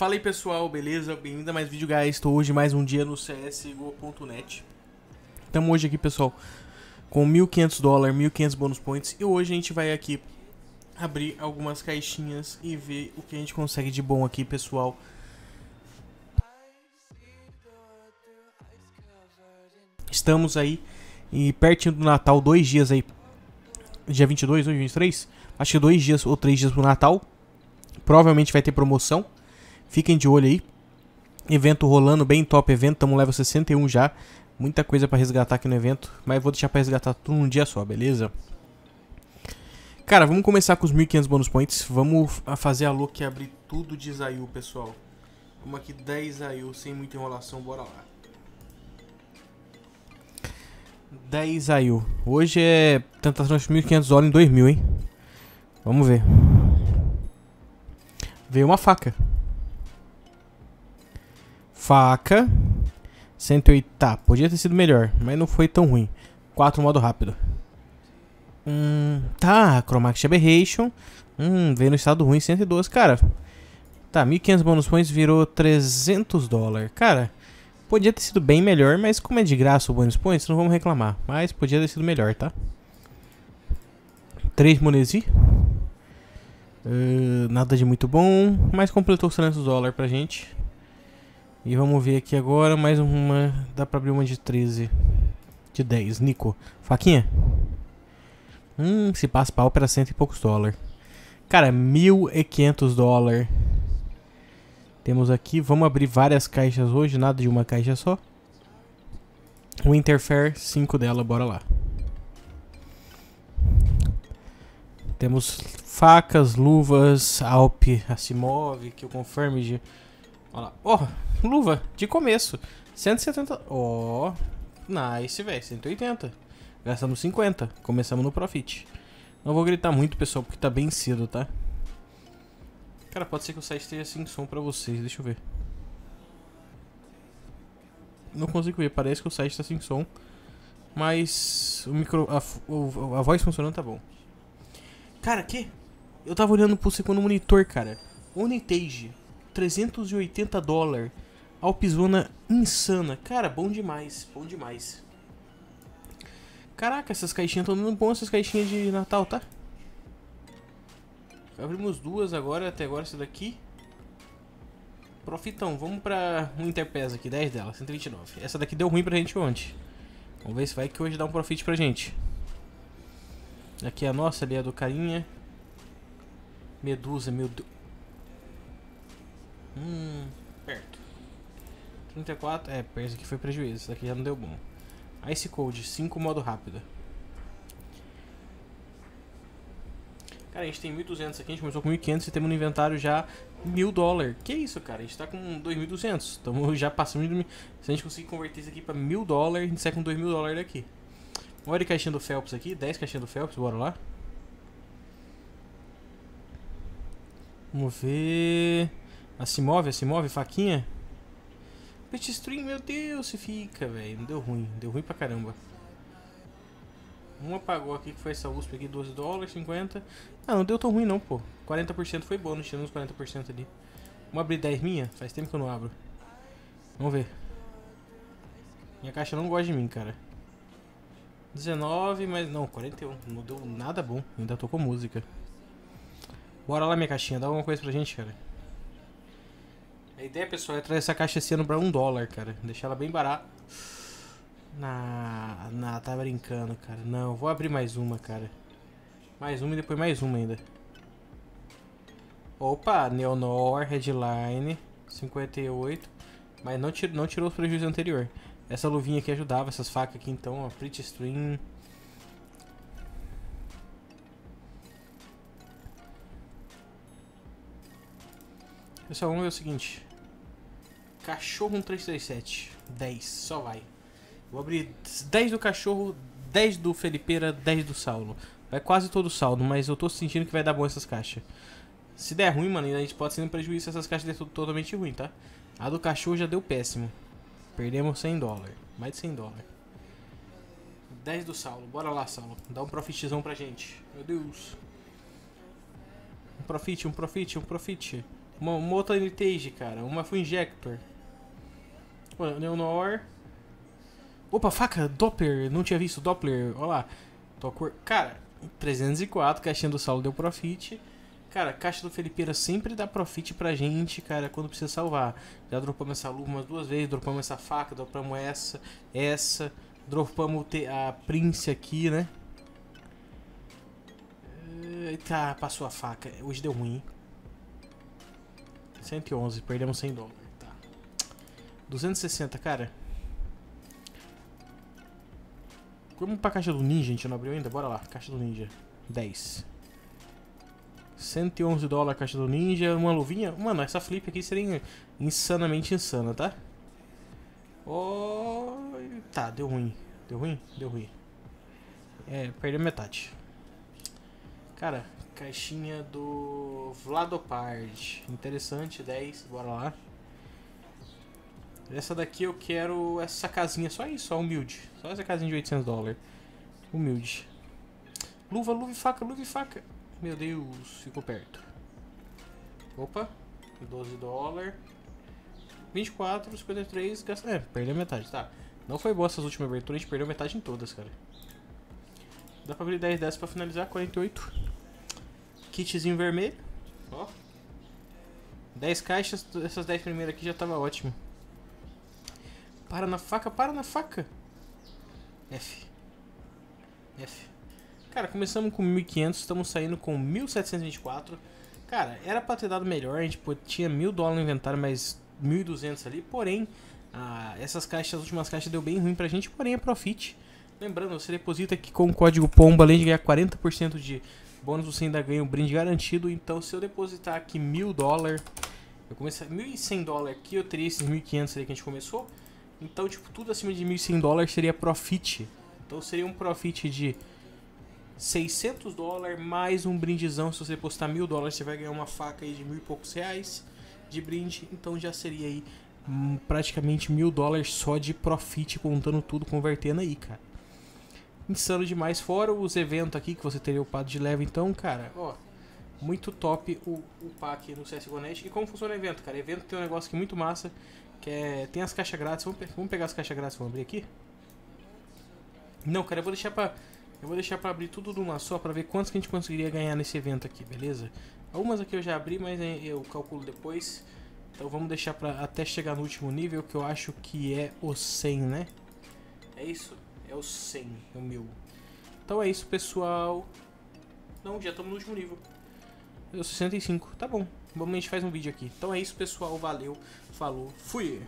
Fala aí pessoal, beleza? Bem-vindo a mais vídeo, guys. Estou hoje mais um dia no CSGO.net. Estamos hoje aqui, pessoal, com 1.500 dólares, 1.500 bônus points. E hoje a gente vai aqui abrir algumas caixinhas e ver o que a gente consegue de bom aqui, pessoal. Estamos aí e pertinho do Natal, dois dias aí. Dia 22, hoje 23? Acho que dois dias ou três dias pro Natal. Provavelmente vai ter promoção. Fiquem de olho aí. Evento rolando, bem top evento. estamos level 61 já. Muita coisa para resgatar aqui no evento. Mas vou deixar para resgatar tudo num dia só, beleza? Cara, vamos começar com os 1500 bônus points. Vamos fazer a look e abrir tudo de Zayu, pessoal. Vamos aqui 10 Zayu, sem muita enrolação. Bora lá. 10 Zayu. Hoje é tentar de 1500 horas em 2000, hein? Vamos ver. Veio uma faca faca. 108. Tá, podia ter sido melhor, mas não foi tão ruim. 4 modo rápido. Hum, tá, Chromatic Aberration. Hum, veio no estado ruim 102, cara. Tá, 1.500 bônus points virou 300 dólares. Cara, podia ter sido bem melhor, mas como é de graça o bônus points, não vamos reclamar. Mas podia ter sido melhor, tá? 3 Monesi. Uh, nada de muito bom, mas completou 300 dólares pra gente. E vamos ver aqui agora, mais uma. Dá pra abrir uma de 13. De 10. Nico. Faquinha? Hum, se passa pau para cento e poucos dólares. Cara, 1.500 dólares. Temos aqui, vamos abrir várias caixas hoje, nada de uma caixa só. Winterfair, 5 dela, bora lá. Temos facas, luvas, Alp, Asimov, que eu confirme de... Olha lá. Oh, Luva, de começo. 170. Ó. Oh, nice, velho. 180. Gastamos 50. Começamos no profit. Não vou gritar muito, pessoal, porque tá bem cedo, tá? Cara, pode ser que o site esteja sem som pra vocês. Deixa eu ver. Não consigo ver. Parece que o site tá sem som. Mas o micro... A, a, voz funcionando tá bom. Cara, que? Eu tava olhando pro segundo monitor, cara. Unitage. 380 dólares. Alpizona insana. Cara, bom demais, bom demais. Caraca, essas caixinhas estão dando bom, essas caixinhas de Natal, tá? Abrimos duas agora, até agora essa daqui. Profitão, vamos pra um Interpes aqui, 10 dela, 129. Essa daqui deu ruim pra gente ontem. Vamos ver se vai que hoje dá um profit pra gente. Aqui é a nossa, ali é a do carinha. Medusa, meu Deus. Hum, perto. 34, é, esse aqui foi prejuízo, isso daqui já não deu bom. Ice Cold, 5 modo rápido. Cara, a gente tem 1.200 aqui, a gente começou com 1.500 e temos no inventário já 1.000 dólares. Que isso, cara? A gente tá com 2.200. Então já passando de... Se a gente conseguir converter isso aqui pra 1.000 dólares, a gente sai com 2.000 dólares daqui. Olha a caixinha do Phelps aqui, 10 caixinhas do Phelps, bora lá. Vamos ver... A se move, a se move, faquinha. Pet Stream, meu Deus, se fica, velho. Deu ruim, deu ruim pra caramba. Uma pagou aqui que foi essa USP aqui, 12 dólares, 50. Ah, não deu tão ruim não, pô. 40% foi bônus, tirando os 40% ali. Vamos abrir 10 minha? Faz tempo que eu não abro. Vamos ver. Minha caixa não gosta de mim, cara. 19, mas não, 41. Não deu nada bom. Ainda tô com música. Bora lá, minha caixinha. Dá alguma coisa pra gente, cara. A ideia, pessoal, é trazer essa caixa esse ano pra um dólar, cara. Deixar ela bem barata. Na, na, tá brincando, cara. Não, vou abrir mais uma, cara. Mais uma e depois mais uma ainda. Opa, Neonor, Headline, 58. Mas não, tirou não tirou os prejuízos anterior. Essa luvinha aqui ajudava, essas facas aqui então, ó, Pretty Stream. Pessoal, vamos ver o seguinte. Cachorro 1337. 10, só vai. Vou abrir 10 do cachorro, 10 do Felipeira, 10 do Saulo. Vai quase todo o saldo, mas eu tô sentindo que vai dar bom essas caixas. Se der ruim, mano, a gente pode ser um prejuízo se essas caixas der totalmente ruim, tá? A do cachorro já deu péssimo. Perdemos 100 dólares. Mais de 100 dólares. 10 do Saulo. Bora lá, Saulo. Dá um profitzão pra gente. Meu Deus. Um profit, um profit, um profit. Uma, uma outra Nitage, cara. Uma foi Injector. Neonor Opa, faca, Doppler. Não tinha visto Doppler. Olha lá. cor Cara, 304, caixinha do Saulo deu profit. Cara, caixa do Felipeira sempre dá profit pra gente, cara, quando precisa salvar. Já dropamos essa luva umas duas vezes, dropamos essa faca, dropamos essa, essa. Dropamos a Prince aqui, né? Tá, passou a faca. Hoje deu ruim. 111, perdemos 100 dólares. Tá. 260, cara. Vamos pra caixa do ninja, a gente não abriu ainda? Bora lá, caixa do ninja. 10. 111 dólares a caixa do ninja, uma luvinha. Mano, essa flip aqui seria insanamente insana, tá? Oh... Tá, deu ruim. Deu ruim? Deu ruim. É, perdeu metade. Cara, Caixinha do Vladopard. Interessante, 10, bora lá. Essa daqui eu quero essa casinha, só isso, só humilde. Só essa casinha de 800 dólares. Humilde. Luva, luva e faca, luva e faca. Meu Deus, ficou perto. Opa, 12 dólares. 24, 53, gasta... É, perdeu metade, tá. Não foi boa essas últimas aberturas, a gente perdeu metade em todas, cara. Dá pra abrir 10 dessas pra finalizar, 48 kitzinho vermelho. Ó. 10 caixas, essas 10 primeiras aqui já tava ótimo. Para na faca, para na faca. F. F. Cara, começamos com 1.500, estamos saindo com 1.724. Cara, era pra ter dado melhor, a gente pô, tinha 1.000 dólares no inventário, mas 1.200 ali. Porém, ah, essas caixas, as últimas caixas deu bem ruim pra gente, porém é profit. Lembrando, você deposita aqui com o código POMBA, além de ganhar 40% de bônus você ainda ganha um brinde garantido. Então, se eu depositar aqui mil dólares, eu comecei cem dólares aqui, eu teria esses mil e quinhentos que a gente começou. Então, tipo, tudo acima de mil e cem dólares seria profit. Então, seria um profit de 600 dólares mais um brindezão. Se você depositar mil dólares, você vai ganhar uma faca aí de mil e poucos reais de brinde. Então, já seria aí hum, praticamente mil dólares só de profit, contando tudo, convertendo aí, cara insano demais. Fora os eventos aqui que você teria upado de leve. Então, cara, ó, muito top o, o pack no CSGO Net. E como funciona o evento, cara? O evento tem um negócio que é muito massa, que é... Tem as caixas grátis. Vamos, vamos pegar as caixas grátis, vamos abrir aqui? Não, cara, eu vou deixar pra... Eu vou deixar pra abrir tudo de uma só pra ver quantos que a gente conseguiria ganhar nesse evento aqui, beleza? Algumas aqui eu já abri, mas eu calculo depois. Então vamos deixar pra até chegar no último nível, que eu acho que é o 100, né? É isso. É o 100, é o meu. Então é isso, pessoal. Não, já estamos no último nível. É o 65, tá bom. Vamos, a gente faz um vídeo aqui. Então é isso, pessoal. Valeu, falou, fui!